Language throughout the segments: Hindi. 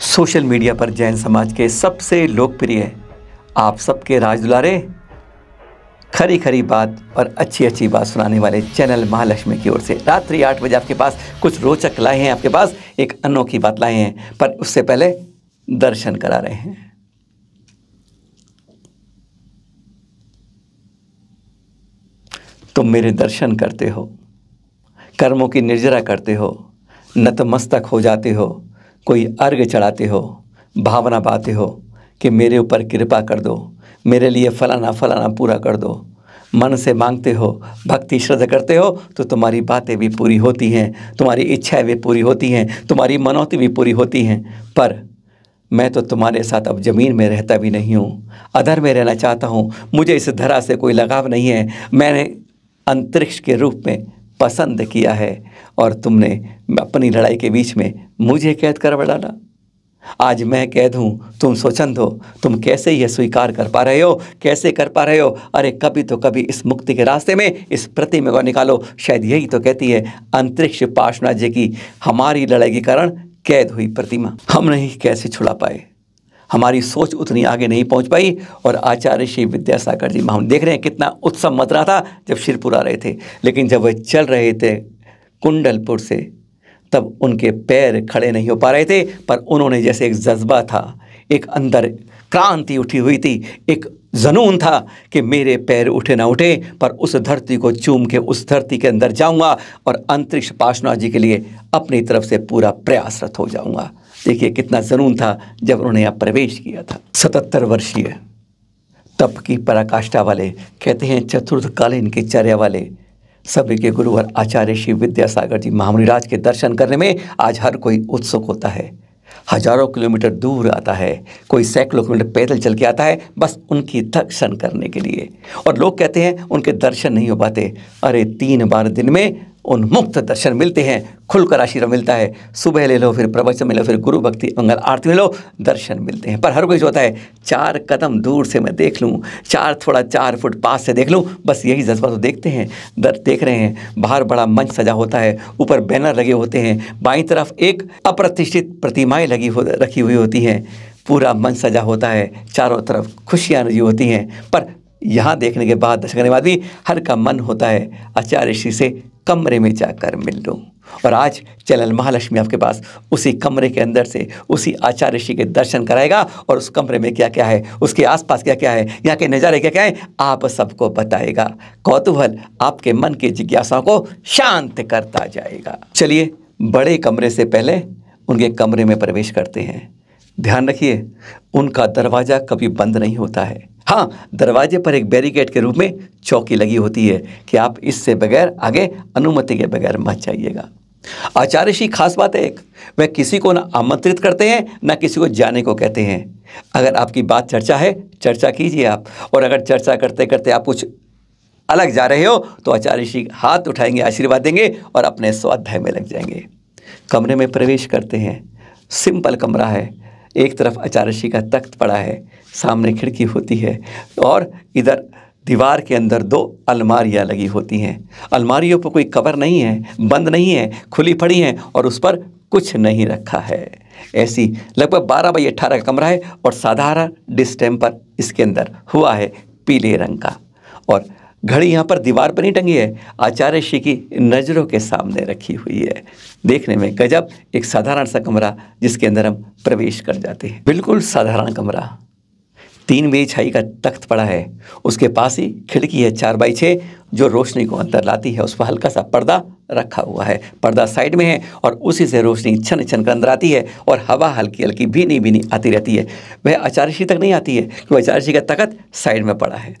सोशल मीडिया पर जैन समाज के सबसे लोकप्रिय आप सबके राज दुलारे खरी खरी बात और अच्छी अच्छी बात सुनाने वाले चैनल महालक्ष्मी की ओर से रात्रि आठ बजे आपके पास कुछ रोचक लाए हैं आपके पास एक अनोखी बात लाए हैं पर उससे पहले दर्शन करा रहे हैं तुम मेरे दर्शन करते हो कर्मों की निर्जरा करते हो नतमस्तक हो जाते हो कोई अर्घ चढ़ाते हो भावना पाते हो कि मेरे ऊपर कृपा कर दो मेरे लिए फलाना फलाना पूरा कर दो मन से मांगते हो भक्ति श्रद्धा करते हो तो तुम्हारी बातें भी पूरी होती हैं तुम्हारी इच्छाएं भी पूरी होती हैं तुम्हारी मनौती भी पूरी होती हैं पर मैं तो तुम्हारे साथ अब ज़मीन में रहता भी नहीं हूँ अधर में रहना चाहता हूँ मुझे इस धरा से कोई लगाव नहीं है मैंने अंतरिक्ष के रूप में पसंद किया है और तुमने अपनी लड़ाई के बीच में मुझे कैद कर डाला आज मैं कैद हूं तुम सोचन दो तुम कैसे यह स्वीकार कर पा रहे हो कैसे कर पा रहे हो अरे कभी तो कभी इस मुक्ति के रास्ते में इस प्रतिमा को निकालो शायद यही तो कहती है अंतरिक्ष पाशना जी की हमारी लड़ाई के कारण कैद हुई प्रतिमा हम नहीं कैसे छुड़ा पाए हमारी सोच उतनी आगे नहीं पहुंच पाई और आचार्य श्री विद्यासागर जी में हम देख रहे हैं कितना उत्सव मत रहा था जब शिरपुर आ रहे थे लेकिन जब वह चल रहे थे कुंडलपुर से तब उनके पैर खड़े नहीं हो पा रहे थे पर उन्होंने जैसे एक जज्बा था एक अंदर क्रांति उठी हुई थी एक जनून था कि मेरे पैर उठे ना उठे पर उस धरती को चूम के उस धरती के अंदर जाऊंगा और अंतरिक्ष पाशना जी के लिए अपनी तरफ से पूरा प्रयासरत हो जाऊंगा देखिए कितना जरूर था जब उन्होंने यहाँ प्रवेश किया था सतहत्तर वर्षीय तप की पराकाष्ठा वाले कहते हैं चतुर्थकालीन के चर्या वाले सभी के गुरुवर आचार्य श्री विद्यासागर जी महामुनिराज के दर्शन करने में आज हर कोई उत्सुक होता है हजारों किलोमीटर दूर आता है कोई सैकड़ों किलोमीटर पैदल चल के आता है बस उनकी दर्शन करने के लिए और लोग कहते हैं उनके दर्शन नहीं हो पाते अरे तीन बार दिन में उन्मुक्त दर्शन मिलते हैं खुलकर आशीर्वाद मिलता है सुबह ले लो फिर प्रवचन मिलो फिर गुरु भक्ति मंगल आरती मिलो दर्शन मिलते हैं पर हर कोई होता है चार कदम दूर से मैं देख लूँ चार थोड़ा चार फुट पास से देख लूँ बस यही जज्बा तो देखते हैं दर देख रहे हैं बाहर बड़ा मंच सजा होता है ऊपर बैनर लगे होते हैं बाई तरफ एक अप्रतिष्ठित प्रतिमाएँ लगी हो रखी हुई होती हैं पूरा मंच सजा होता है चारों तरफ खुशियाँ रजी होती हैं पर यहाँ देखने के बाद दर्शन करने के बाद भी हर का मन होता है आचार्य श्री से कमरे में जाकर मिल लूँ और आज चैनल महालक्ष्मी आपके पास उसी कमरे के अंदर से उसी आचार्य ऋषि के दर्शन कराएगा और उस कमरे में क्या क्या है उसके आसपास क्या क्या है यहाँ के नज़ारे क्या क्या है आप सबको बताएगा कौतूहल आपके मन की जिज्ञासाओं को शांत करता जाएगा चलिए बड़े कमरे से पहले उनके कमरे में प्रवेश करते हैं ध्यान रखिए उनका दरवाज़ा कभी बंद नहीं होता है हाँ दरवाजे पर एक बैरिकेड के रूप में चौकी लगी होती है कि आप इससे बगैर आगे अनुमति के बगैर मत जाइएगा आचार्य श्री खास बात है एक वह किसी को ना आमंत्रित करते हैं ना किसी को जाने को कहते हैं अगर आपकी बात चर्चा है चर्चा कीजिए आप और अगर चर्चा करते करते आप कुछ अलग जा रहे हो तो आचार्य श्री हाथ उठाएंगे आशीर्वाद देंगे और अपने स्वाध्याय में लग जाएंगे कमरे में प्रवेश करते हैं सिंपल कमरा है एक तरफ अचारशी का तख्त पड़ा है सामने खिड़की होती है और इधर दीवार के अंदर दो अलमारियाँ लगी होती हैं अलमारियों पर कोई कवर नहीं है बंद नहीं है खुली पड़ी हैं और उस पर कुछ नहीं रखा है ऐसी लगभग बारह बाई अट्ठारह का कमरा है और साधारण डिस्टेम्पर इसके अंदर हुआ है पीले रंग का और घड़ी यहाँ पर दीवार पर नहीं टंगी है आचार्य श्री की नज़रों के सामने रखी हुई है देखने में गजब एक साधारण सा कमरा जिसके अंदर हम प्रवेश कर जाते हैं बिल्कुल साधारण कमरा तीन मेरी छाई का तख्त पड़ा है उसके पास ही खिड़की है चार बाई छः जो रोशनी को अंदर लाती है उस पर हल्का सा पर्दा रखा हुआ है पर्दा साइड में है और उसी से रोशनी छन छन कर अंदर आती है और हवा हल्की हल्की भीनी भीनी आती रहती है वह आचार्यशी तक नहीं आती है क्योंकि आचार्यशी का तखत साइड में पड़ा है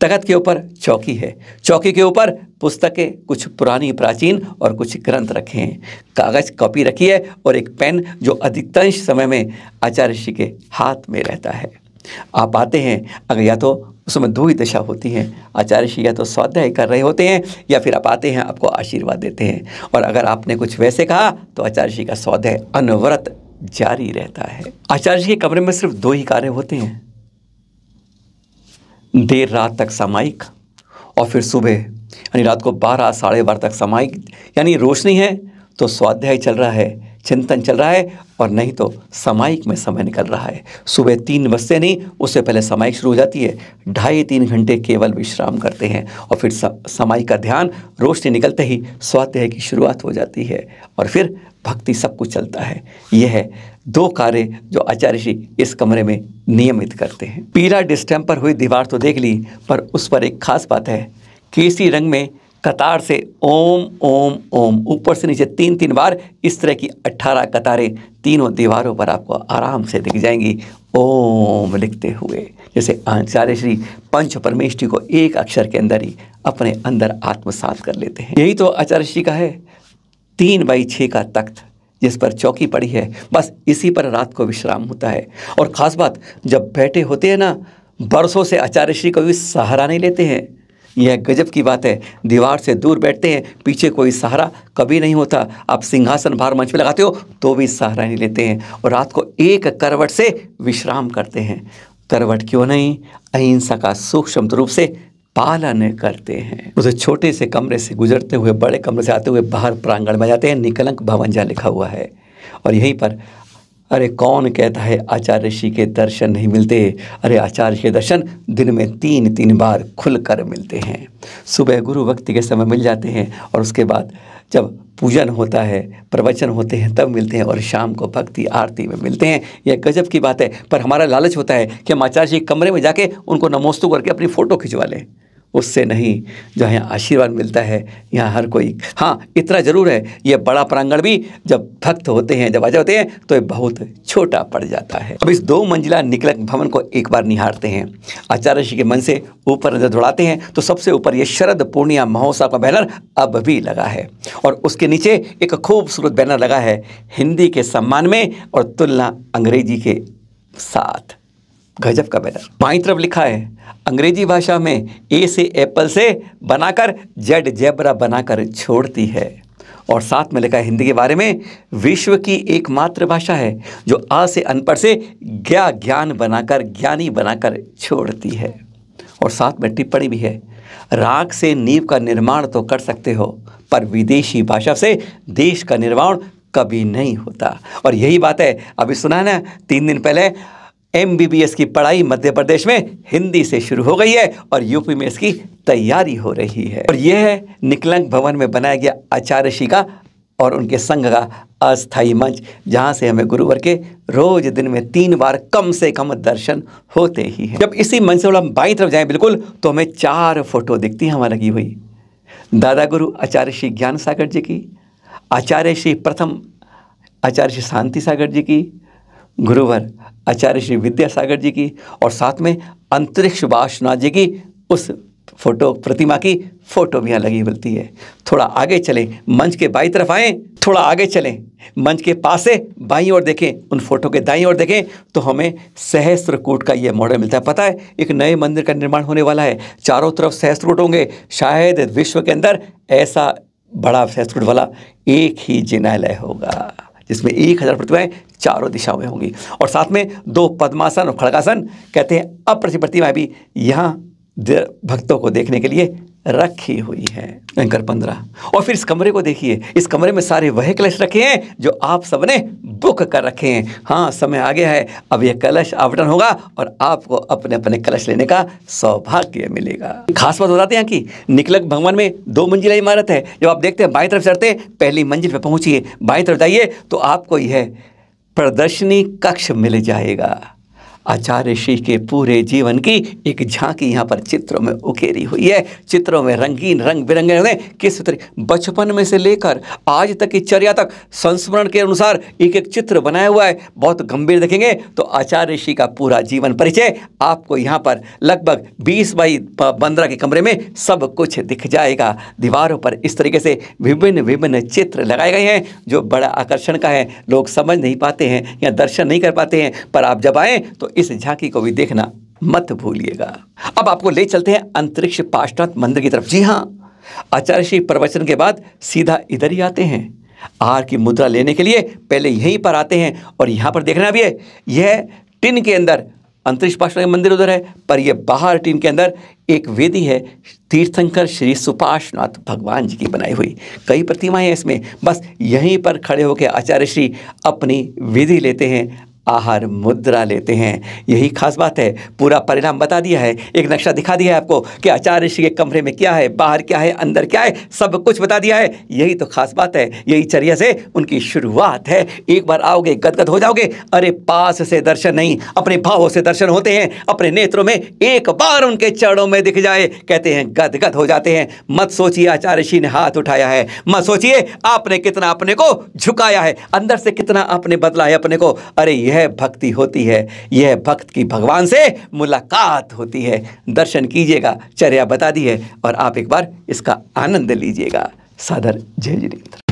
तखत के ऊपर चौकी है चौकी के ऊपर पुस्तकें कुछ पुरानी प्राचीन और कुछ ग्रंथ रखे हैं कागज़ कॉपी रखी है और एक पेन जो अधिकतंश समय में आचार्य श्री के हाथ में रहता है आप आते हैं अगर या तो उसमें दो ही दशा होती हैं आचार्य श्री या तो स्वाध्याय कर रहे होते हैं या फिर आप आते हैं आपको आशीर्वाद देते हैं और अगर आपने कुछ वैसे कहा तो आचार्य श्री का स्वाध्याय अनवरत जारी रहता है आचार्य जी के कमरे में सिर्फ दो ही कार्य होते हैं देर रात तक सामायिक और फिर सुबह यानी रात को बारह साढ़े बारह तक सामायिक यानी रोशनी है तो स्वाध्याय चल रहा है चिंतन चल रहा है और नहीं तो सामायिक में समय निकल रहा है सुबह तीन बजते नहीं उससे पहले सामायिक शुरू हो जाती है ढाई तीन घंटे केवल विश्राम करते हैं और फिर सामायिक का ध्यान रोशनी निकलते ही स्वाध्याय की शुरुआत हो जाती है और फिर भक्ति सब कुछ चलता है यह है दो कार्य जो आचार्य श्री इस कमरे में नियमित करते हैं पीला डिस्टेम्पर हुई दीवार तो देख ली पर उस पर एक खास बात है केसी रंग में कतार से ओम ओम ओम ऊपर से नीचे तीन तीन बार इस तरह की अट्ठारह कतारें तीनों दीवारों पर आपको आराम से दिख जाएंगी ओम लिखते हुए जैसे आचार्य श्री पंच परमेश को एक अक्षर के अंदर ही अपने अंदर आत्मसात कर लेते हैं यही तो आचार्य श्री का है तीन बाई छः का तख्त जिस पर चौकी पड़ी है बस इसी पर रात को विश्राम होता है और ख़ास बात जब बैठे होते हैं ना बरसों से आचार्य श्री कभी सहारा नहीं लेते हैं यह गजब की बात है दीवार से दूर बैठते हैं पीछे कोई सहारा कभी नहीं होता आप सिंहासन भार मंच में लगाते हो तो भी सहारा नहीं लेते हैं और रात को एक करवट से विश्राम करते हैं करवट क्यों नहीं अहिंसा का सूक्ष्म रूप से पालन करते हैं उसे छोटे से कमरे से गुजरते हुए बड़े कमरे से आते हुए बाहर प्रांगण में जाते हैं निकलंक भवन जहाँ लिखा हुआ है और यहीं पर अरे कौन कहता है आचार्य ऋषि के दर्शन नहीं मिलते अरे आचार्य के दर्शन दिन में तीन तीन बार खुलकर मिलते हैं सुबह गुरु भक्ति के समय मिल जाते हैं और उसके बाद जब पूजन होता है प्रवचन होते हैं तब मिलते हैं और शाम को भक्ति आरती में मिलते हैं यह गजब की बात है पर हमारा लालच होता है कि हम आचार्य जी कमरे में जाके उनको नमोस्तु करके अपनी फ़ोटो खिंचवा लें उससे नहीं जो यहाँ आशीर्वाद मिलता है यहाँ हर कोई हाँ इतना ज़रूर है ये बड़ा प्रांगण भी जब भक्त होते हैं जब आजा होते हैं तो ये बहुत छोटा पड़ जाता है अब इस दो मंजिला निकलक भवन को एक बार निहारते हैं आचार्य श्री के मन से ऊपर नजर दौड़ाते हैं तो सबसे ऊपर ये शरद पूर्णिया महोत्सव का बैनर अब भी लगा है और उसके नीचे एक खूबसूरत बैनर लगा है हिंदी के सम्मान में और तुलना अंग्रेजी के साथ गजब का बैनर बाई तरफ लिखा है अंग्रेजी भाषा में ए से एप्पल से बनाकर जेड जेबरा बनाकर छोड़ती है और साथ में लिखा है हिंदी के बारे में विश्व की एकमात्र भाषा है जो आ से अनपढ़ से ज्ञा ज्ञान बनाकर ज्ञानी बनाकर छोड़ती है और साथ में टिप्पणी भी है राग से नींव का निर्माण तो कर सकते हो पर विदेशी भाषा से देश का निर्माण कभी नहीं होता और यही बात है अभी सुना है ना तीन दिन पहले एमबीबीएस की पढ़ाई मध्य प्रदेश में हिंदी से शुरू हो गई है और यूपी में इसकी तैयारी हो रही है और यह है निकलंग भवन में बनाया गया आचार्य श्री का और उनके संघ का अस्थायी मंच जहाँ से हमें गुरुवर के रोज दिन में तीन बार कम से कम दर्शन होते ही हैं जब इसी मंच से हम बाई तरफ जाएं बिल्कुल तो हमें चार फोटो दिखती हैं हमारे लगी हुई दादा गुरु आचार्य श्री ज्ञान सागर जी की आचार्य श्री प्रथम आचार्य श्री शांति सागर जी की गुरुवर आचार्य श्री विद्यासागर जी की और साथ में अंतरिक्ष वासनाथ जी की उस फोटो प्रतिमा की फोटो भी यहाँ लगी मिलती है थोड़ा आगे चलें मंच के बाई तरफ आएँ थोड़ा आगे चलें मंच के पास से बाई ओर देखें उन फोटो के दाई ओर देखें तो हमें सहस्त्रकूट का ये मॉडल मिलता है पता है एक नए मंदिर का निर्माण होने वाला है चारों तरफ सहस्त्रकूट होंगे शायद विश्व के अंदर ऐसा बड़ा सहस्त्रकूट वाला एक ही जिनालय होगा जिसमें एक हज़ार प्रतिमाएं चारों दिशाओं में होंगी और साथ में दो पद्मासन और खड़गासन कहते हैं अप्रति प्रतिमाएं भी यहाँ भक्तों को देखने के लिए रखी हुई है एंकर पंद्रह और फिर इस कमरे को देखिए इस कमरे में सारे वह कलश रखे हैं जो आप सबने बुक कर रखे हैं हाँ समय आ गया है अब यह कलश आवटन होगा और आपको अपने अपने कलश लेने का सौभाग्य मिलेगा खास बात बताते हैं कि निकलक भगवान में दो मंजिला इमारत है जब आप देखते हैं बाई तरफ चढ़ते पहली मंजिल पर पहुंचिए बाई तरफ जाइए तो आपको यह प्रदर्शनी कक्ष मिल जाएगा आचार्य श्री के पूरे जीवन की एक झांकी यहाँ पर चित्रों में उकेरी हुई है चित्रों में रंगीन रंग बिरंगे ने किस तरह बचपन में से लेकर आज तक की चर्या तक संस्मरण के अनुसार एक एक चित्र बनाया हुआ है बहुत गंभीर देखेंगे तो आचार्य ऋषि का पूरा जीवन परिचय आपको यहाँ पर लगभग बीस बाई पंद्रह के कमरे में सब कुछ दिख जाएगा दीवारों पर इस तरीके से विभिन्न विभिन्न चित्र लगाए गए हैं जो बड़ा आकर्षण का है लोग समझ नहीं पाते हैं या दर्शन नहीं कर पाते हैं पर आप जब आएँ तो इस झांकी को भी देखना मत भूलिएगा अब आपको ले चलते हैं अंतरिक्ष पाश्चात मंदिर की तरफ जी हाँ आचार्य श्री प्रवचन के बाद सीधा इधर ही आते हैं आहार की मुद्रा लेने के लिए पहले यहीं पर आते हैं और यहां पर देखना भी है यह टिन के अंदर अंतरिक्ष पाषाण का मंदिर उधर है पर यह बाहर टिन के अंदर एक वेदी है तीर्थंकर श्री सुपाशनाथ भगवान जी की बनाई हुई कई प्रतिमाएं हैं इसमें बस यहीं पर खड़े होकर आचार्य श्री अपनी विधि लेते हैं आहार मुद्रा लेते हैं यही खास बात है पूरा परिणाम बता दिया है एक नक्शा दिखा दिया है आपको कि आचार्य ऋषि के कमरे में क्या है बाहर क्या है अंदर क्या है सब कुछ बता दिया है यही तो खास बात है यही चर्या से उनकी शुरुआत है एक बार आओगे गदगद हो जाओगे अरे पास से दर्शन नहीं अपने भावों से दर्शन होते हैं अपने नेत्रों में एक बार उनके चरणों में दिख जाए कहते हैं गदगद हो जाते हैं मत सोचिए आचार्य ऋषि ने हाथ उठाया है मत सोचिए आपने कितना अपने को झुकाया है अंदर से कितना आपने बदला है अपने को अरे यह यह भक्ति होती है यह भक्त की भगवान से मुलाकात होती है दर्शन कीजिएगा चर्या बता दी है और आप एक बार इसका आनंद लीजिएगा सादर जय जिनेन्द्र